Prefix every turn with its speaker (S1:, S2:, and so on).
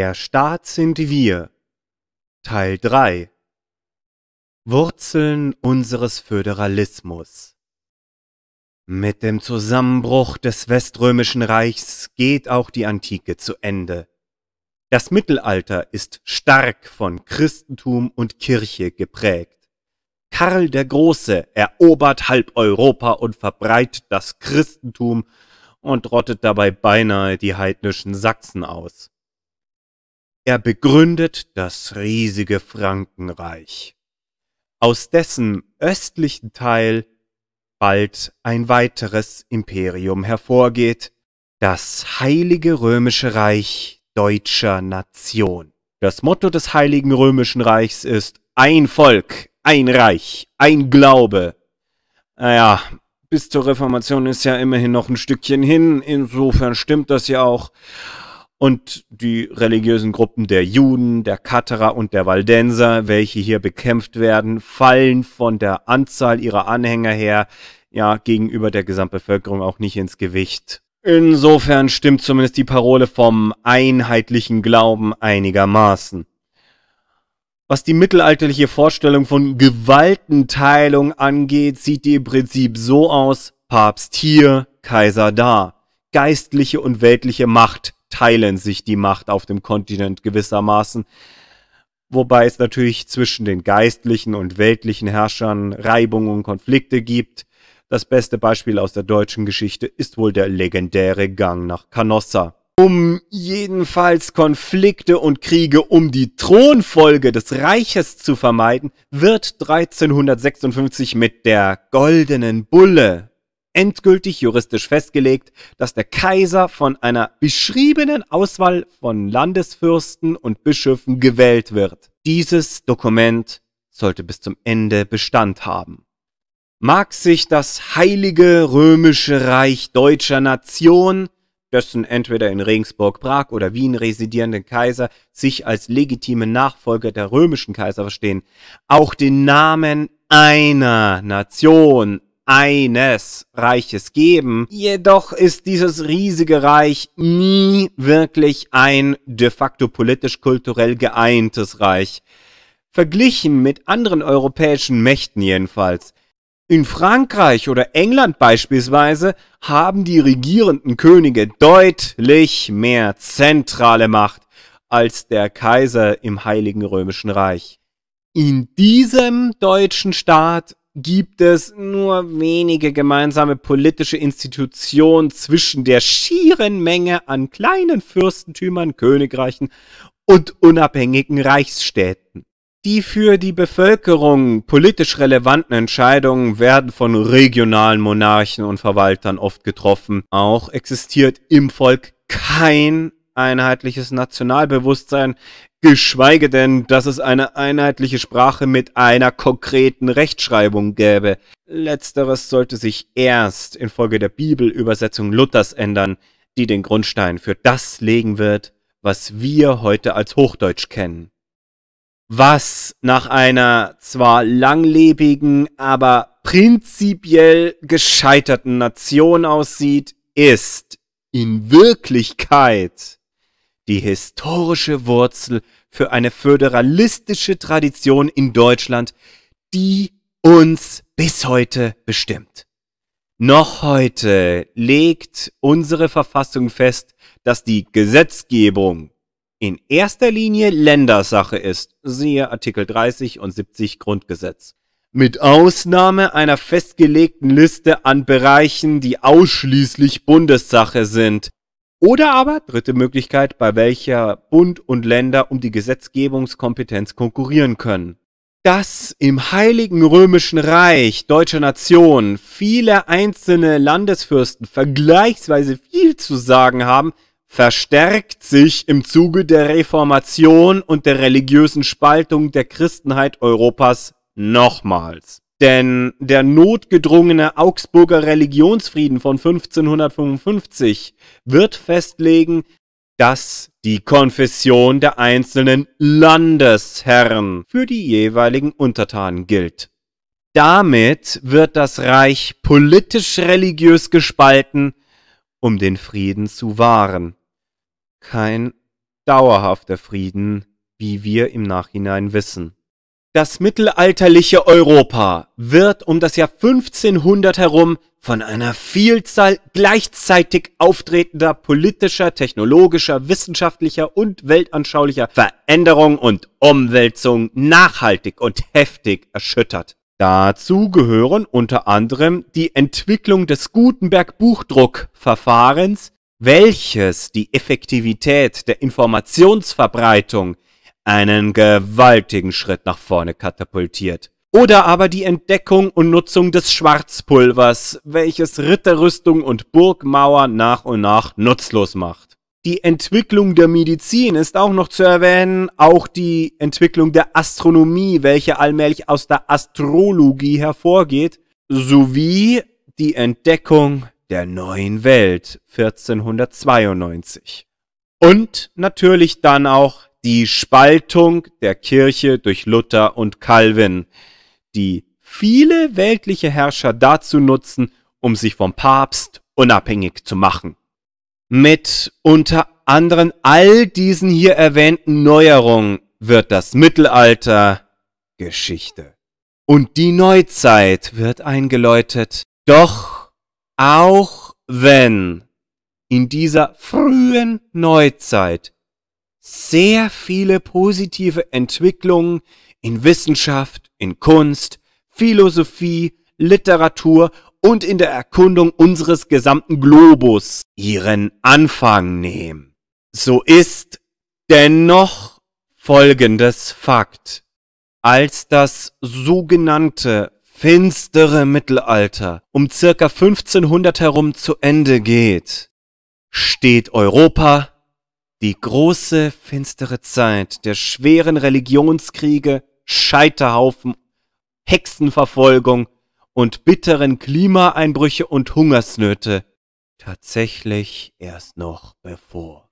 S1: Der Staat sind wir. Teil 3 Wurzeln unseres Föderalismus Mit dem Zusammenbruch des Weströmischen Reichs geht auch die Antike zu Ende. Das Mittelalter ist stark von Christentum und Kirche geprägt. Karl der Große erobert halb Europa und verbreitet das Christentum und rottet dabei beinahe die heidnischen Sachsen aus. Er begründet das riesige Frankenreich, aus dessen östlichen Teil bald ein weiteres Imperium hervorgeht, das Heilige Römische Reich deutscher Nation. Das Motto des Heiligen Römischen Reichs ist ein Volk, ein Reich, ein Glaube. Naja, bis zur Reformation ist ja immerhin noch ein Stückchen hin, insofern stimmt das ja auch und die religiösen Gruppen der Juden, der Katerer und der Waldenser, welche hier bekämpft werden, fallen von der Anzahl ihrer Anhänger her ja gegenüber der Gesamtbevölkerung auch nicht ins Gewicht. Insofern stimmt zumindest die Parole vom einheitlichen Glauben einigermaßen. Was die mittelalterliche Vorstellung von Gewaltenteilung angeht, sieht die im Prinzip so aus, Papst hier, Kaiser da. Geistliche und weltliche Macht teilen sich die Macht auf dem Kontinent gewissermaßen. Wobei es natürlich zwischen den geistlichen und weltlichen Herrschern Reibungen und Konflikte gibt. Das beste Beispiel aus der deutschen Geschichte ist wohl der legendäre Gang nach Canossa. Um jedenfalls Konflikte und Kriege um die Thronfolge des Reiches zu vermeiden, wird 1356 mit der Goldenen Bulle endgültig juristisch festgelegt, dass der Kaiser von einer beschriebenen Auswahl von Landesfürsten und Bischöfen gewählt wird. Dieses Dokument sollte bis zum Ende Bestand haben. Mag sich das heilige römische Reich deutscher Nation, dessen entweder in Regensburg, Prag oder Wien residierenden Kaiser sich als legitime Nachfolger der römischen Kaiser verstehen, auch den Namen einer Nation eines Reiches geben. Jedoch ist dieses riesige Reich nie wirklich ein de facto politisch-kulturell geeintes Reich. Verglichen mit anderen europäischen Mächten jedenfalls. In Frankreich oder England beispielsweise haben die regierenden Könige deutlich mehr zentrale Macht als der Kaiser im Heiligen Römischen Reich. In diesem deutschen Staat gibt es nur wenige gemeinsame politische Institutionen zwischen der schieren Menge an kleinen Fürstentümern, Königreichen und unabhängigen Reichsstädten. Die für die Bevölkerung politisch relevanten Entscheidungen werden von regionalen Monarchen und Verwaltern oft getroffen. Auch existiert im Volk kein einheitliches Nationalbewusstsein, geschweige denn, dass es eine einheitliche Sprache mit einer konkreten Rechtschreibung gäbe. Letzteres sollte sich erst infolge der Bibelübersetzung Luthers ändern, die den Grundstein für das legen wird, was wir heute als Hochdeutsch kennen. Was nach einer zwar langlebigen, aber prinzipiell gescheiterten Nation aussieht, ist in Wirklichkeit die historische Wurzel für eine föderalistische Tradition in Deutschland, die uns bis heute bestimmt. Noch heute legt unsere Verfassung fest, dass die Gesetzgebung in erster Linie Ländersache ist, siehe Artikel 30 und 70 Grundgesetz. Mit Ausnahme einer festgelegten Liste an Bereichen, die ausschließlich Bundessache sind, oder aber, dritte Möglichkeit, bei welcher Bund und Länder um die Gesetzgebungskompetenz konkurrieren können. Dass im Heiligen Römischen Reich deutscher Nation viele einzelne Landesfürsten vergleichsweise viel zu sagen haben, verstärkt sich im Zuge der Reformation und der religiösen Spaltung der Christenheit Europas nochmals. Denn der notgedrungene Augsburger Religionsfrieden von 1555 wird festlegen, dass die Konfession der einzelnen Landesherren für die jeweiligen Untertanen gilt. Damit wird das Reich politisch-religiös gespalten, um den Frieden zu wahren. Kein dauerhafter Frieden, wie wir im Nachhinein wissen. Das mittelalterliche Europa wird um das Jahr 1500 herum von einer Vielzahl gleichzeitig auftretender politischer, technologischer, wissenschaftlicher und weltanschaulicher Veränderungen und Umwälzungen nachhaltig und heftig erschüttert. Dazu gehören unter anderem die Entwicklung des Gutenberg-Buchdruckverfahrens, welches die Effektivität der Informationsverbreitung einen gewaltigen Schritt nach vorne katapultiert. Oder aber die Entdeckung und Nutzung des Schwarzpulvers, welches Ritterrüstung und Burgmauer nach und nach nutzlos macht. Die Entwicklung der Medizin ist auch noch zu erwähnen, auch die Entwicklung der Astronomie, welche allmählich aus der Astrologie hervorgeht, sowie die Entdeckung der neuen Welt 1492. Und natürlich dann auch die Spaltung der Kirche durch Luther und Calvin, die viele weltliche Herrscher dazu nutzen, um sich vom Papst unabhängig zu machen. Mit unter anderem all diesen hier erwähnten Neuerungen wird das Mittelalter Geschichte. Und die Neuzeit wird eingeläutet. Doch auch wenn in dieser frühen Neuzeit sehr viele positive Entwicklungen in Wissenschaft, in Kunst, Philosophie, Literatur und in der Erkundung unseres gesamten Globus ihren Anfang nehmen. So ist dennoch folgendes Fakt. Als das sogenannte finstere Mittelalter um circa 1500 herum zu Ende geht, steht Europa die große, finstere Zeit der schweren Religionskriege, Scheiterhaufen, Hexenverfolgung und bitteren Klimaeinbrüche und Hungersnöte tatsächlich erst noch bevor.